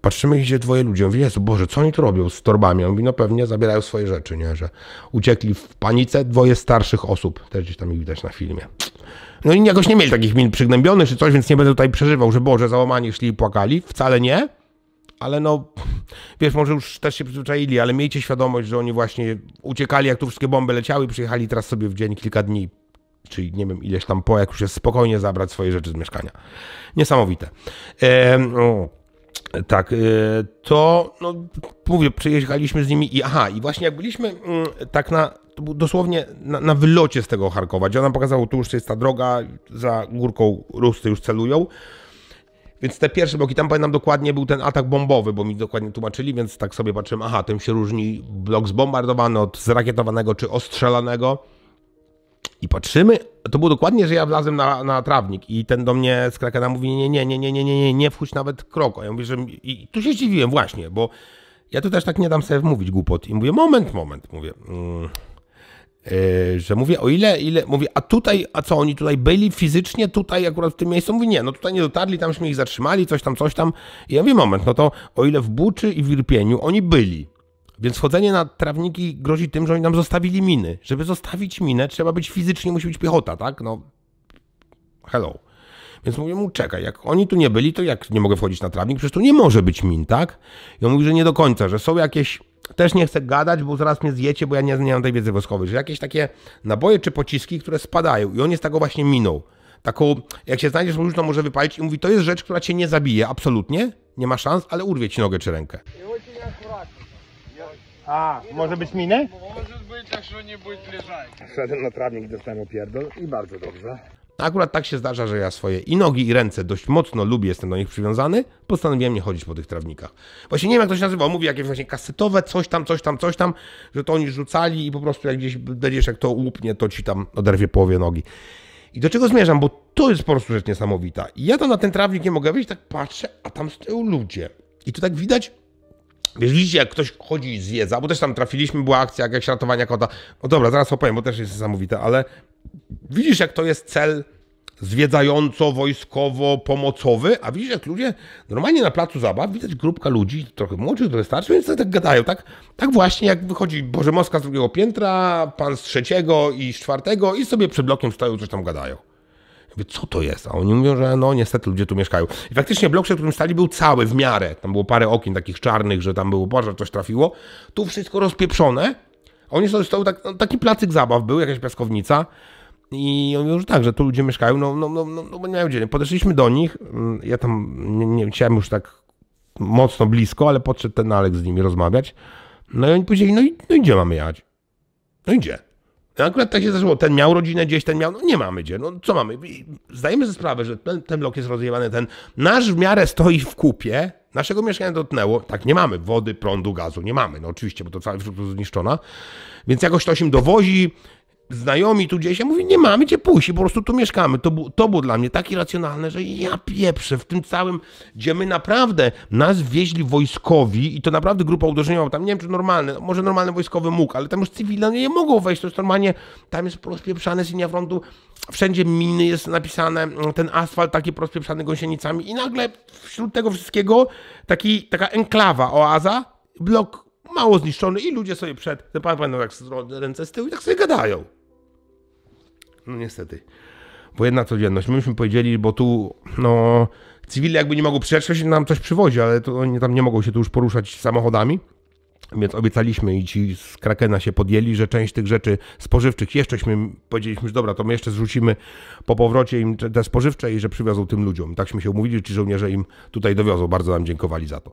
Patrzymy, idzie dwoje ludzi. On mówi, Jezu Boże, co oni tu robią z torbami? On mówi, no pewnie zabierają swoje rzeczy, nie? Że uciekli w panice dwoje starszych osób. Też gdzieś tam ich widać na filmie. No i jakoś nie mieli takich min przygnębionych czy coś, więc nie będę tutaj przeżywał, że Boże, załamani szli i płakali. Wcale nie. Ale no, wiesz, może już też się przyzwyczaili, ale miejcie świadomość, że oni właśnie uciekali, jak tu wszystkie bomby leciały, przyjechali teraz sobie w dzień kilka dni czyli nie wiem, ileś tam po, jak już jest spokojnie zabrać swoje rzeczy z mieszkania. Niesamowite. Ehm, tak, y, to no, mówię, przyjechaliśmy z nimi i aha, i właśnie jak byliśmy mm, tak na, to był dosłownie na, na wylocie z tego Charkowa, gdzie ona pokazała, tu już jest ta droga, za górką Rusty już celują. Więc te pierwsze bloki, tam pamiętam dokładnie był ten atak bombowy, bo mi dokładnie tłumaczyli, więc tak sobie patrzyłem, aha, tym się różni blok zbombardowany od zrakietowanego czy ostrzelanego. I patrzymy, to było dokładnie, że ja wlazłem na, na trawnik i ten do mnie z Krakena mówi, nie, nie, nie, nie, nie, nie, nie, nie wchódź nawet krok. A ja mówię, że... I tu się zdziwiłem właśnie, bo ja tu też tak nie dam sobie wmówić głupot. I mówię, moment, moment, mówię... Mm. Yy, że mówię, o ile, ile, mówię, a tutaj, a co oni tutaj byli fizycznie, tutaj akurat w tym miejscu? Mówi, nie, no tutaj nie dotarli, tamśmy ich zatrzymali, coś tam, coś tam. I ja mówię, moment, no to o ile w Buczy i w Irpieniu oni byli, więc wchodzenie na trawniki grozi tym, że oni nam zostawili miny. Żeby zostawić minę, trzeba być fizycznie, musi być piechota, tak? No, hello. Więc mówię mu, czekaj, jak oni tu nie byli, to jak nie mogę wchodzić na trawnik? Przecież tu nie może być min, tak? I on mówi, że nie do końca, że są jakieś... Też nie chcę gadać, bo zaraz mnie zjecie, bo ja nie, nie mam tej wiedzy woskowej, że jakieś takie naboje czy pociski, które spadają i on jest taką właśnie miną. Taką, jak się znajdziesz, już to może wypalić i mówi, to jest rzecz, która cię nie zabije, absolutnie, nie ma szans, ale urwie ci nogę czy rękę. I a, może być minę? Może być, jak że leżać. Szedłem na trawnik, dostałem opierdol i bardzo dobrze. Akurat tak się zdarza, że ja swoje i nogi, i ręce dość mocno lubię, jestem do nich przywiązany, postanowiłem nie chodzić po tych trawnikach. Właśnie nie wiem, jak to się nazywa, mówi jakieś właśnie kasetowe, coś tam, coś tam, coś tam, że to oni rzucali i po prostu jak gdzieś będziesz, jak to łupnie, to ci tam oderwie połowie nogi. I do czego zmierzam, bo to jest po prostu rzecz niesamowita. I ja to na ten trawnik nie mogę wyjść, tak patrzę, a tam z tyłu ludzie. I tu tak widać, Wiesz, widzicie, jak ktoś chodzi i zwiedza, bo też tam trafiliśmy, była akcja jak ratowania kota. No dobra, zaraz opowiem, bo też jest niesamowite, ale widzisz, jak to jest cel zwiedzająco-wojskowo-pomocowy, a widzisz, jak ludzie, normalnie na placu zabaw widać grupka ludzi, trochę młodszych, trochę starszych, więc tak gadają, tak, tak właśnie jak wychodzi Boże Moska z drugiego piętra, pan z trzeciego i z czwartego i sobie przed blokiem stoją, coś tam gadają mówię, co to jest? A oni mówią, że no niestety ludzie tu mieszkają. I faktycznie blok, w którym stali, był cały w miarę. Tam było parę okien takich czarnych, że tam było, boże, coś trafiło. Tu wszystko rozpieprzone. oni sobie stoją, tak, no, taki placyk zabaw był, jakaś piaskownica. I oni mówią, że tak, że tu ludzie mieszkają, no, no, no, no, no nie mają gdzie. Podeszliśmy do nich, mm, ja tam nie, nie chciałem już tak mocno blisko, ale podszedł ten Alek z nimi rozmawiać. No i oni powiedzieli, no i, no i gdzie mamy jechać? No i gdzie? No akurat tak się zaczęło. Ten miał rodzinę gdzieś, ten miał. No nie mamy gdzie. No co mamy? Zdajemy sobie sprawę, że ten, ten blok jest rozjewany, ten nasz w miarę stoi w kupie. Naszego mieszkania dotknęło. Tak, nie mamy wody, prądu, gazu. Nie mamy. No oczywiście, bo to cała infrastruktura zniszczona. Więc jakoś to im dowozi, znajomi tu gdzieś, ja mówię, nie mamy gdzie pójść, po prostu tu mieszkamy. To, to było dla mnie tak irracjonalne, że ja pieprzę w tym całym, gdzie my naprawdę, nas wieźli wojskowi i to naprawdę grupa uderzeniowa, tam nie wiem czy normalne, no, może normalny wojskowy mógł, ale tam już cywilne nie mogą wejść, to jest normalnie, tam jest rozpieprzane z linia frontu, wszędzie miny jest napisane, ten asfalt taki rozpieprzany gąsienicami i nagle wśród tego wszystkiego taki, taka enklawa, oaza, blok mało zniszczony i ludzie sobie przed, no, pan pamiętam, jak ręce z tyłu i tak sobie gadają. No niestety. jedna codzienność. Myśmy powiedzieli, bo tu no, cywile jakby nie mogą się nam coś przywozi, ale to oni tam nie mogą się tu już poruszać samochodami. Więc obiecaliśmy i ci z Krakena się podjęli, że część tych rzeczy spożywczych jeszcześmy, powiedzieliśmy, że dobra, to my jeszcze zrzucimy po powrocie im te spożywcze i że przywiozą tym ludziom. Takśmy się umówili, ci żołnierze im tutaj dowiozą. Bardzo nam dziękowali za to.